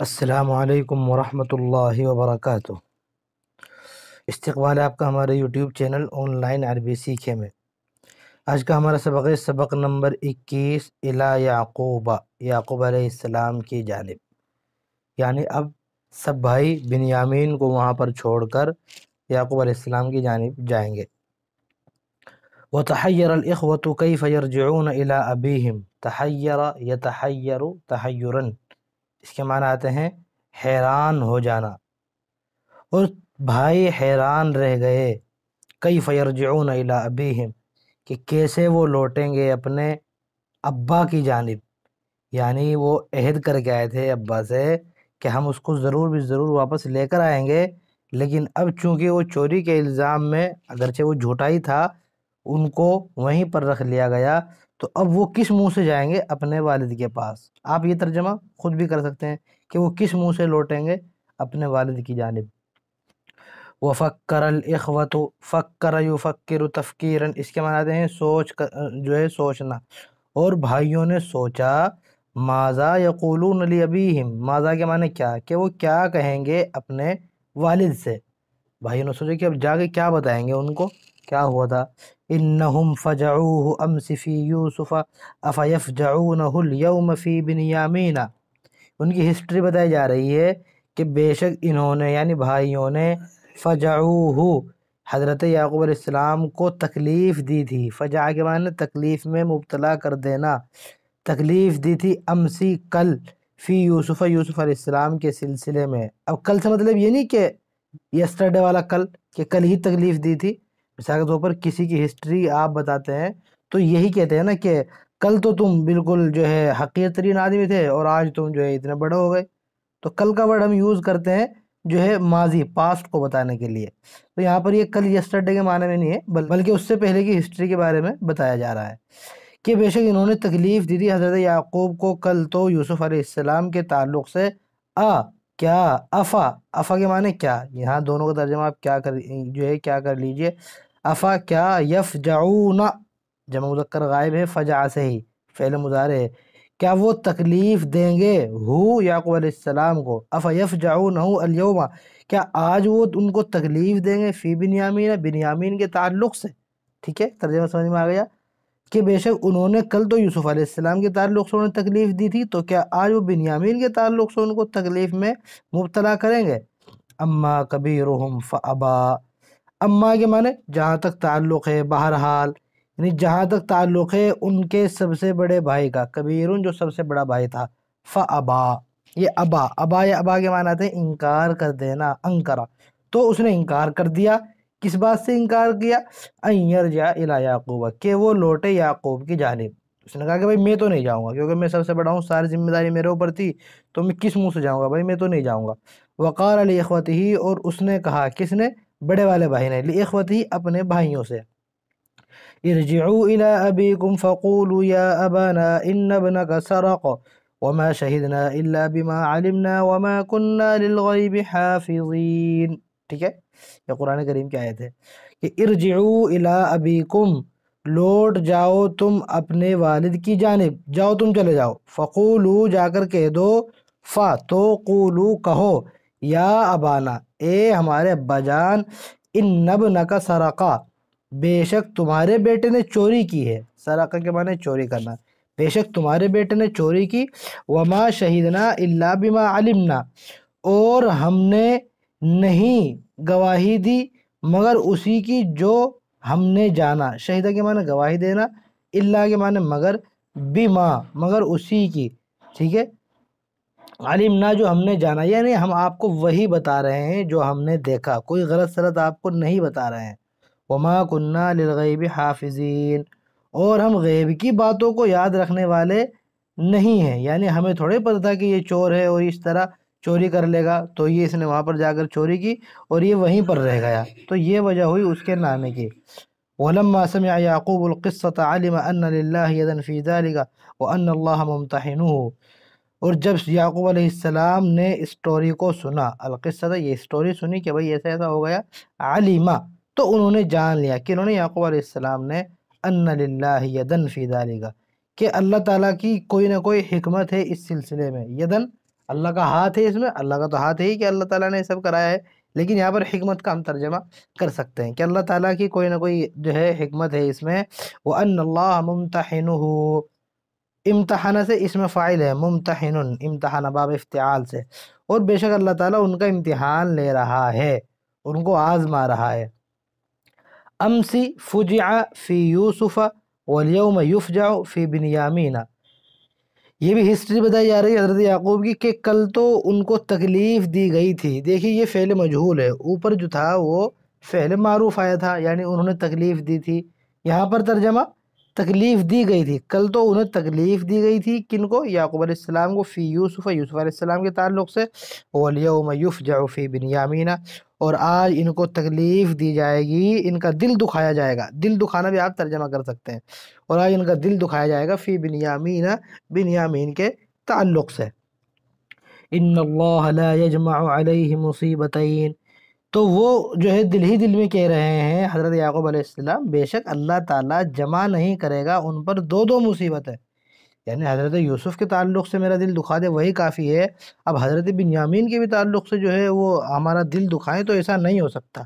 السلام علیکم ورحمۃ اللہ وبرکاتہ استقبال ہے آپ کا ہمارے یوٹیوب چینل آن لائن عربی سیکھے میں آج کا ہمارا سبق ہے سبق نمبر اکیس الا یعقوب یعقوب علیہ السلام کی جانب یعنی اب سب بھائی بنیامین کو وہاں پر چھوڑ کر یعقوب علیہ السلام کی جانب جائیں گے وہ تحیر الق و تو کئی فیر جیون البیم یا تحیر اس کے معنی آتے ہیں حیران ہو جانا اور بھائی حیران رہ گئے کئی فیرجعون علا ابیہم کہ کیسے وہ لوٹیں گے اپنے ابا کی جانب یعنی وہ عہد کر کے آئے تھے ابا سے کہ ہم اس کو ضرور بھی ضرور واپس لے کر آئیں گے لیکن اب چونکہ وہ چوری کے الزام میں اگرچہ وہ جھوٹائی تھا ان کو وہیں پر رکھ لیا گیا تو اب وہ کس منہ سے جائیں گے اپنے والد کے پاس آپ یہ ترجمہ خود بھی کر سکتے ہیں کہ وہ کس منہ سے لوٹیں گے اپنے والد کی جانب وہ فکر تفکیرن اس کے آتے ہیں سوچ جو ہے سوچنا اور بھائیوں نے سوچا ماضا یقول ماضا کے معنی کیا کہ وہ کیا کہیں گے اپنے والد سے بھائیوں نے سوچا کہ اب جا کے کیا بتائیں گے ان کو کیا ہوا تھا انہم فجعوہ امس فی یوسف افیفجعونہ اليوم فی بن یامین ان کی ہسٹری بتائی جا رہی ہے کہ بے شک انہوں نے یعنی بھائیوں نے فجعوہ حضرت یعقوب علیہ السلام کو تکلیف دی تھی فجع کے معنی تکلیف میں مبتلا کر دینا تکلیف دی تھی امسی کل فی یوسف یوسف علیہ السلام کے سلسلے میں اب کل سے مطلب یہ نہیں کہ یسٹرڈے والا کل کہ کل ہی تکلیف دی تھی مثال کے طور پر کسی کی ہسٹری آپ بتاتے ہیں تو یہی کہتے ہیں نا کہ کل تو تم بالکل جو ہے حقیقت ترین آدمی تھے اور آج تم جو ہے اتنے بڑے ہو گئے تو کل کا ورڈ ہم یوز کرتے ہیں جو ہے ماضی پاسٹ کو بتانے کے لیے تو یہاں پر یہ کل یسٹرڈے کے معنی میں نہیں ہے بلکہ اس سے پہلے کی ہسٹری کے بارے میں بتایا جا رہا ہے کہ بے شک انہوں نے تکلیف دی تھی حضرت یعقوب کو کل تو یوسف علیہ السلام کے تعلق سے آ کیا افا افا کے معنی کیا یہاں دونوں کا ترجمہ آپ کیا کر جو ہے کیا کر لیجئے افا کیا یف جاؤن جمع مذکر غائب ہے فجا فعل فیل مظاہرے کیا وہ تکلیف دیں گے ہو یعقوب علیہ السلام کو افا یف جاؤن ہُو کیا آج وہ ان کو تکلیف دیں گے فی بنیامین بنیامین کے تعلق سے ٹھیک ہے ترجمہ سمجھ میں آ گیا کہ بے شک انہوں نے کل تو یوسف علیہ السلام کے تعلق سے انہیں تکلیف دی تھی تو کیا آج وہ بنیامین کے تعلق سے ان کو تکلیف میں مبتلا کریں گے اماں کبیر فعبا اماں کے معنی جہاں تک تعلق ہے بہرحال یعنی جہاں تک تعلق ہے ان کے سب سے بڑے بھائی کا کبیرن جو سب سے بڑا بھائی تھا فبا یہ ابا ابا یا ابا کے معنی آتے ہیں انکار کر دینا انکرا تو اس نے انکار کر دیا کس بات سے انکار کیا ایئر جا الا یعقوبہ کہ وہ لوٹے یعقوب کی جانب اس نے کہا کہ بھائی میں تو نہیں جاؤں گا کیونکہ میں سب سے بڑا ہوں ساری ذمہ داری میرے اوپر تھی تو میں کس منہ سے جاؤں گا بھائی میں تو نہیں جاؤں گا وقار اخوت ہی اور اس نے کہا کس نے بڑے والے بھائی نے لی اخوتی اپنے بھائیوں سے ارجعوا الى ابيكم فقولوا يا ابانا ان ابنك سرق وما شهدنا الا بما علمنا وما كنا للغيب حافظين ٹھیک ہے یہ قرآن کریم کی آیت ہے کہ ارجعوا الى ابيكم لوٹ جاؤ تم اپنے والد کی جانب جاؤ تم چلے جاؤ فقولو جا کر کہہ دو فا تو قولو کہو یا ابانا اے ہمارے باجان ان نب نقا سرقہ بے شک تمہارے بیٹے نے چوری کی ہے سرقہ کے معنی چوری کرنا بے شک تمہارے بیٹے نے چوری کی وما شہیدنا اللہ بما علمنا اور ہم نے نہیں گواہی دی مگر اسی کی جو ہم نے جانا شہیدہ کے معنی گواہی دینا اللہ کے معنی مگر بی ماں مگر اسی کی ٹھیک ہے علم نہ جو ہم نے جانا یعنی ہم آپ کو وہی بتا رہے ہیں جو ہم نے دیکھا کوئی غلط سلط آپ کو نہیں بتا رہے ہیں وما کنہ للغیب حافظین اور ہم غیب کی باتوں کو یاد رکھنے والے نہیں ہیں یعنی ہمیں تھوڑے پتہ تھا کہ یہ چور ہے اور اس طرح چوری کر لے گا تو یہ اس نے وہاں پر جا کر چوری کی اور یہ وہیں پر رہ گیا تو یہ وجہ ہوئی اس کے نامے کی وَلَمَّا سَمِعَ يَعْقُوبُ الْقِصَّةَ عَلِمَ أَنَّ لِلَّهِ يَدًا فِي ذَلِكَ وَأَنَّ اللَّهَ اللّہ اور جب یعقوب علیہ السلام نے اسٹوری کو سنا القصہ یہ اسٹوری سنی کہ بھائی ایسا ایسا ہو گیا علیمہ تو انہوں نے جان لیا کہ انہوں نے یعقوب علیہ السلام نے للہ یدن فی دلی کہ اللہ تعالیٰ کی کوئی نہ کوئی حکمت ہے اس سلسلے میں یدن اللہ کا ہاتھ ہے اس میں اللہ کا تو ہاتھ ہے ہی کہ اللہ تعالیٰ نے سب کرایا ہے لیکن یہاں پر حکمت کا ہم ترجمہ کر سکتے ہیں کہ اللہ تعالیٰ کی کوئی نہ کوئی جو ہے حکمت ہے اس میں وہ ان اللہ ممتحن ہو امتحانہ سے اس میں فائل ہے ممتحن امتحانہ باب افتعال سے اور بے شک اللہ تعالیٰ ان کا امتحان لے رہا ہے ان کو آزما رہا ہے امسی فجع فی یوسف والیوم یفجع فی بن یامینہ یہ بھی ہسٹری بتائی جا رہی ہے حضرت یعقوب کی کہ کل تو ان کو تکلیف دی گئی تھی دیکھیے یہ فعل مجہول ہے اوپر جو تھا وہ فعل معروف آیا تھا یعنی انہوں نے تکلیف دی تھی یہاں پر ترجمہ تکلیف دی گئی تھی کل تو انہیں تکلیف دی گئی تھی کن کو یعقوب علیہ السلام کو فی یوسف یوسف علیہ السلام کے تعلق سے وَلْيَوْمَ يُفْجَعُ فِي بِنْ يَامِينَ اور آج ان کو تکلیف دی جائے گی ان کا دل دکھایا جائے گا دل دکھانا بھی آپ ترجمہ کر سکتے ہیں اور آج ان کا دل دکھایا جائے گا فی بن بن بنیامین کے تعلق سے ان اللہ لا یجمع علیہ مصیبتین تو وہ جو ہے دل ہی دل میں کہہ رہے ہیں حضرت یعقوب علیہ السلام بے شک اللہ تعالیٰ جمع نہیں کرے گا ان پر دو دو مصیبتیں یعنی حضرت یوسف کے تعلق سے میرا دل دکھا دے وہی کافی ہے اب حضرت بن یامین کے بھی تعلق سے جو ہے وہ ہمارا دل دکھائیں تو ایسا نہیں ہو سکتا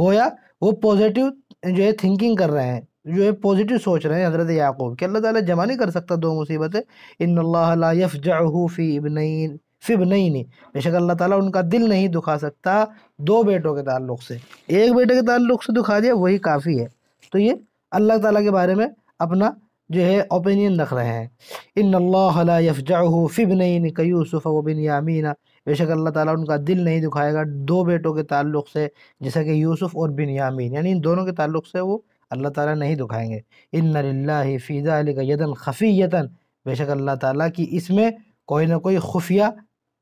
گویا وہ پوزیٹیو جو ہے تھنکنگ کر رہے ہیں جو ہے پوزیٹیو سوچ رہے ہیں حضرت یعقوب کہ اللہ تعالیٰ جمع نہیں کر سکتا دو مصیبتیں ان اللہ لا یفجعہ فی ابنین فب نہیں نہیں بے شک اللہ تعالیٰ ان کا دل نہیں دکھا سکتا دو بیٹوں کے تعلق سے ایک بیٹے کے تعلق سے دکھا دیا وہی کافی ہے تو یہ اللہ تعالیٰ کے بارے میں اپنا جو ہے اوپینین رکھ رہے ہیں ان اللہ لا یفجعہ فب نئی کیوسف و بن یامینہ بے شک اللہ تعالیٰ ان کا دل نہیں دکھائے گا دو بیٹوں کے تعلق سے جیسا کہ یوسف اور بن یامین یعنی ان دونوں کے تعلق سے وہ اللہ تعالیٰ نہیں دکھائیں گے ان اللہ فی علی کا یتن خفی یتن بے شک اللہ تعالیٰ کی اس میں کوئی نہ کوئی خفیہ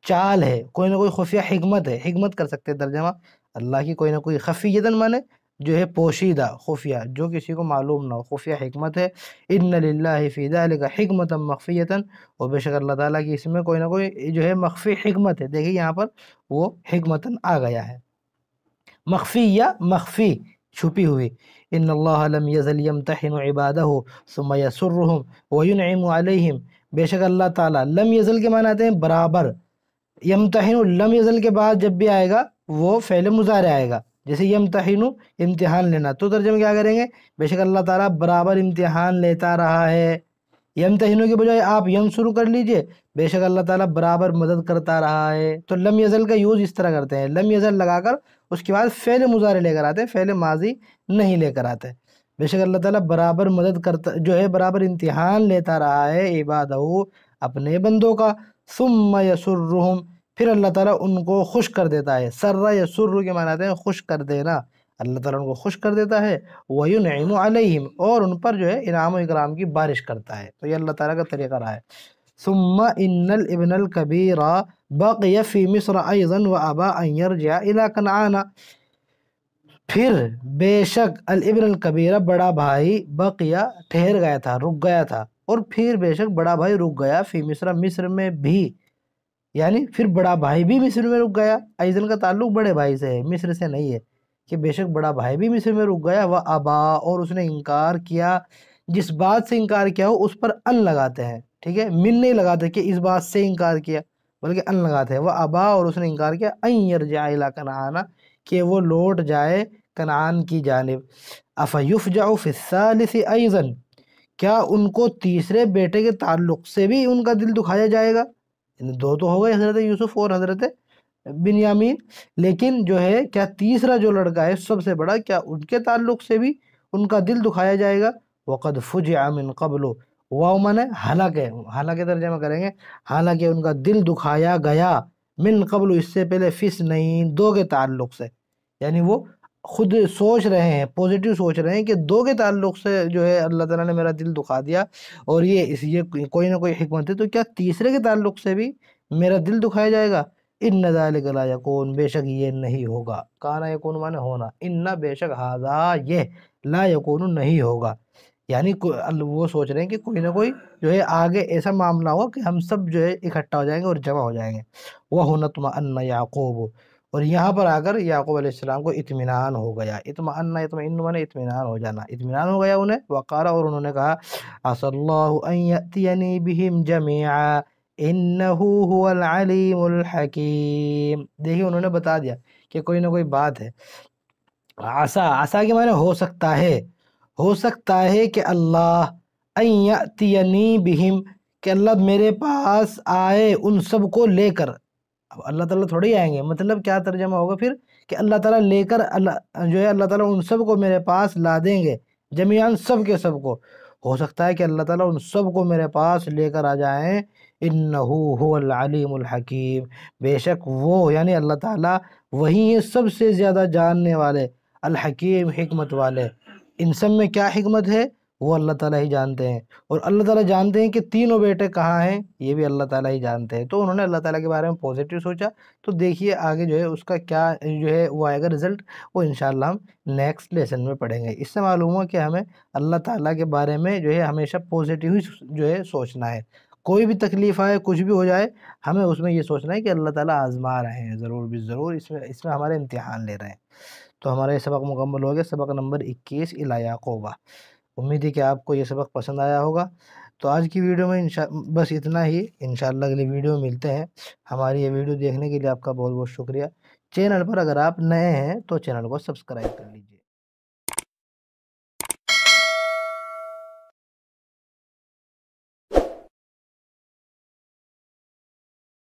چال ہے کوئی نہ کوئی خفیہ حکمت ہے حکمت کر سکتے ترجمہ اللہ کی کوئی نہ کوئی خفیتاً مانے جو ہے پوشیدہ خفیہ جو کسی کو معلوم نہ ہو خفیہ حکمت ہے ان للہ فی کا حکمت مغفیتاً اور بے شکر اللہ تعالیٰ کی اس میں کوئی نہ کوئی جو ہے مخفی حکمت ہے دیکھیں یہاں پر وہ حکمتاً آ گیا ہے مخفی یا مخفی چھپی ہوئی ان اللہ لم یزل یمتحن عبادہ ثم یسرہم سمیہ سرحم علیہم بے شک اللہ تعالیٰ لم یزل کے معنی آتے ہیں برابر یمتحن لم یزل کے بعد جب بھی آئے گا وہ فعل مظاہرے آئے گا جیسے یمتحن امتحان لینا تو ترجمہ کیا کریں گے بے شک اللہ تعالیٰ برابر امتحان لیتا رہا ہے کے بجائے آپ یم شروع کر لیجئے بے شک اللہ تعالیٰ برابر مدد کرتا رہا ہے تو لم یزل کا یوز اس طرح کرتے ہیں لم یزل لگا کر اس کے بعد فعل مظاہرے لے کر آتے ہیں فعل ماضی نہیں لے کر آتے بے شک اللہ تعالیٰ برابر مدد کرتا جو ہے برابر امتحان لیتا رہا ہے عباد اپنے بندوں کا ثم یسرحم پھر اللہ تعالیٰ ان کو خوش کر دیتا ہے سررہ یسر کے آتے ہیں خوش کر دینا اللہ تعالیٰ ان کو خوش کر دیتا ہے وَيُنْعِمُ عَلَيْهِمْ اور ان پر جو ہے انعام و اکرام کی بارش کرتا ہے تو یہ اللہ تعالیٰ کا طریقہ رہا ہے ثم ان الابن القبیر بق یا مصر رَذن و ان ائیر الى علاقن پھر بے شک الابن القبیر بڑا بھائی بقیہ ٹھہر گیا تھا رک گیا تھا اور پھر بے شک بڑا بھائی رک گیا فی مصرہ مصر میں بھی یعنی پھر بڑا بھائی بھی مصر میں رک گیا ایزن کا تعلق بڑے بھائی سے ہے مصر سے نہیں ہے کہ بے شک بڑا بھائی بھی مصر میں رک گیا وہ ابا اور اس نے انکار کیا جس بات سے انکار کیا ہو اس پر ان لگاتے ہیں ٹھیک ہے من نہیں لگاتے کہ اس بات سے انکار کیا بلکہ ان لگاتے ہیں وہ ابا اور اس نے انکار کیا این یرجع الی کنہانا کہ وہ لوٹ جائے کنعان کی جانب افیفجع فی الثالث ایضا ایزن کیا ان کو تیسرے بیٹے کے تعلق سے بھی ان کا دل دکھایا جائے گا دو تو ہو گئے حضرت یوسف اور حضرت بنیامین لیکن جو ہے کیا تیسرا جو لڑکا ہے سب سے بڑا کیا ان کے تعلق سے بھی ان کا دل دکھایا جائے گا وقد قد فج عامن قبل و من ہے حالانکہ حالانکہ ترجمہ کریں گے حالانکہ ان کا دل دکھایا گیا من قبل اس سے پہلے فس نئی دو کے تعلق سے یعنی وہ خود سوچ رہے ہیں پوزیٹیو سوچ رہے ہیں کہ دو کے تعلق سے جو ہے اللہ تعالیٰ نے میرا دل دکھا دیا اور یہ اس یہ کوئی نہ کوئی حکمت ہے تو کیا تیسرے کے تعلق سے بھی میرا دل دکھایا جائے گا ان نہ یقون بے شک یہ نہیں ہوگا کانا یقون معنی ہونا ان نہ بے شک حاضا یہ لا یقون نہیں ہوگا یعنی وہ سوچ رہے ہیں کہ کوئی نہ کوئی جو ہے آگے ایسا معاملہ ہو کہ ہم سب جو ہے اکٹھا ہو جائیں گے اور جمع ہو جائیں گے وہ ہو نتما ان یعقوب اور یہاں پر آ کر یاقوب علیہ السلام کو اطمینان ہو گیا اطمانے اطمینان ہو جانا اطمینان ہو گیا انہیں وقارا اور انہوں نے کہا دیکھیے انہوں نے بتا دیا کہ کوئی نہ کوئی بات ہے آسا آسا کے معنی ہو سکتا ہے ہو سکتا ہے کہ اللہ ائینی بہم کہ اللہ میرے پاس آئے ان سب کو لے کر اب اللہ تعالیٰ تھوڑے ہی آئیں گے مطلب کیا ترجمہ ہوگا پھر کہ اللہ تعالیٰ لے کر اللہ جو ہے اللہ تعالیٰ ان سب کو میرے پاس لا دیں گے جمیان سب کے سب کو ہو سکتا ہے کہ اللہ تعالیٰ ان سب کو میرے پاس لے کر آ جائیں العلیم الحکیم بے شک وہ یعنی اللہ تعالیٰ وہی ہیں سب سے زیادہ جاننے والے الحکیم حکمت والے ان سب میں کیا حکمت ہے وہ اللہ تعالیٰ ہی جانتے ہیں اور اللہ تعالیٰ جانتے ہیں کہ تینوں بیٹے کہاں ہیں یہ بھی اللہ تعالیٰ ہی جانتے ہیں تو انہوں نے اللہ تعالیٰ کے بارے میں پوزیٹیو سوچا تو دیکھیے آگے جو ہے اس کا کیا جو ہے وہ آئے گا رزلٹ وہ انشاءاللہ ہم نیکسٹ لیسن میں پڑھیں گے اس سے معلوم ہو کہ ہمیں اللہ تعالیٰ کے بارے میں جو ہے ہمیشہ پوزیٹیو ہی جو ہے سوچنا ہے کوئی بھی تکلیف آئے کچھ بھی ہو جائے ہمیں اس میں یہ سوچنا ہے کہ اللہ تعالیٰ آزما رہے ہیں ضرور بھی ضرور اس میں اس میں ہمارے امتحان لے رہے ہیں تو ہمارا یہ سبق مکمل ہو گیا سبق نمبر اکیس قوبہ امید ہے کہ آپ کو یہ سبق پسند آیا ہوگا تو آج کی ویڈیو میں انشاء بس اتنا ہی انشاءاللہ اگلی ویڈیو ملتے ہیں ہماری یہ ویڈیو دیکھنے کے لیے آپ کا بہت بہت شکریہ چینل پر اگر آپ نئے ہیں تو چینل کو سبسکرائب کر لیجیے